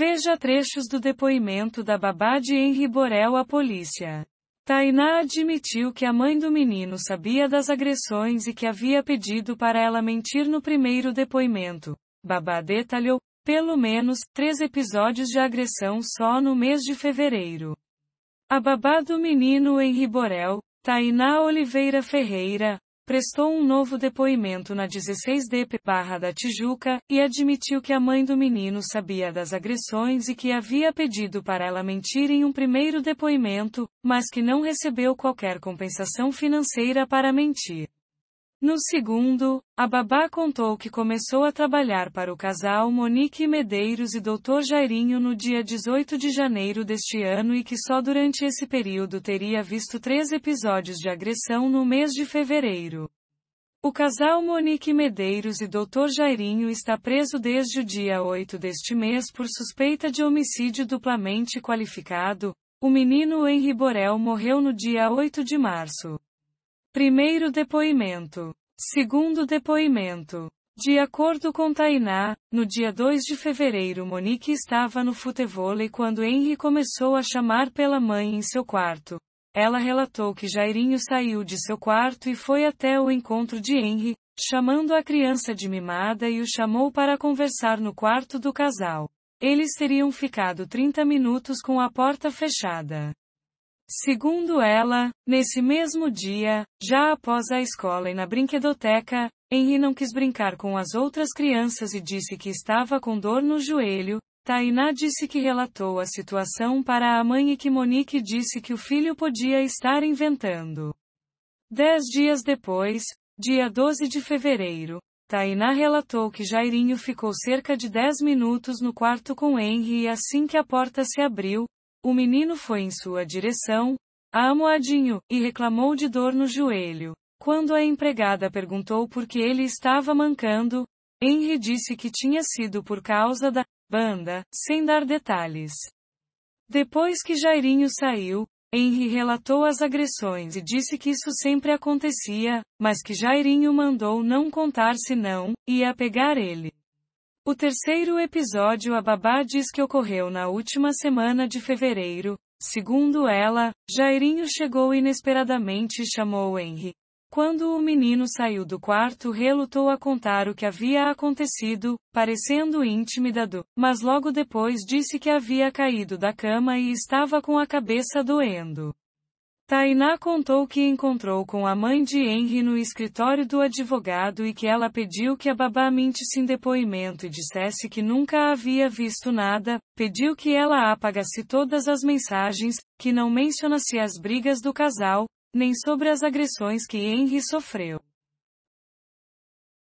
Veja trechos do depoimento da babá de Henri Borel à polícia. Tainá admitiu que a mãe do menino sabia das agressões e que havia pedido para ela mentir no primeiro depoimento. Babá detalhou, pelo menos, três episódios de agressão só no mês de fevereiro. A babá do menino Henri Borel, Tainá Oliveira Ferreira, prestou um novo depoimento na 16DP barra da Tijuca, e admitiu que a mãe do menino sabia das agressões e que havia pedido para ela mentir em um primeiro depoimento, mas que não recebeu qualquer compensação financeira para mentir. No segundo, a babá contou que começou a trabalhar para o casal Monique Medeiros e Dr. Jairinho no dia 18 de janeiro deste ano e que só durante esse período teria visto três episódios de agressão no mês de fevereiro. O casal Monique Medeiros e Dr. Jairinho está preso desde o dia 8 deste mês por suspeita de homicídio duplamente qualificado. O menino Henri Borel morreu no dia 8 de março. Primeiro depoimento. Segundo depoimento. De acordo com Tainá, no dia 2 de fevereiro Monique estava no futevôlei quando Henry começou a chamar pela mãe em seu quarto. Ela relatou que Jairinho saiu de seu quarto e foi até o encontro de Henry, chamando a criança de mimada e o chamou para conversar no quarto do casal. Eles teriam ficado 30 minutos com a porta fechada. Segundo ela, nesse mesmo dia, já após a escola e na brinquedoteca, Henry não quis brincar com as outras crianças e disse que estava com dor no joelho. Tainá disse que relatou a situação para a mãe e que Monique disse que o filho podia estar inventando. Dez dias depois, dia 12 de fevereiro, Tainá relatou que Jairinho ficou cerca de dez minutos no quarto com Henry e assim que a porta se abriu, o menino foi em sua direção, Amoadinho, e reclamou de dor no joelho. Quando a empregada perguntou por que ele estava mancando, Henry disse que tinha sido por causa da banda, sem dar detalhes. Depois que Jairinho saiu, Henry relatou as agressões e disse que isso sempre acontecia, mas que Jairinho mandou não contar se não, ia pegar ele. O terceiro episódio a babá diz que ocorreu na última semana de fevereiro. Segundo ela, Jairinho chegou inesperadamente e chamou Henry. Quando o menino saiu do quarto, relutou a contar o que havia acontecido, parecendo intimidado, mas logo depois disse que havia caído da cama e estava com a cabeça doendo. Tainá contou que encontrou com a mãe de Henry no escritório do advogado e que ela pediu que a babá mentisse em depoimento e dissesse que nunca havia visto nada, pediu que ela apagasse todas as mensagens, que não mencionasse as brigas do casal, nem sobre as agressões que Henry sofreu.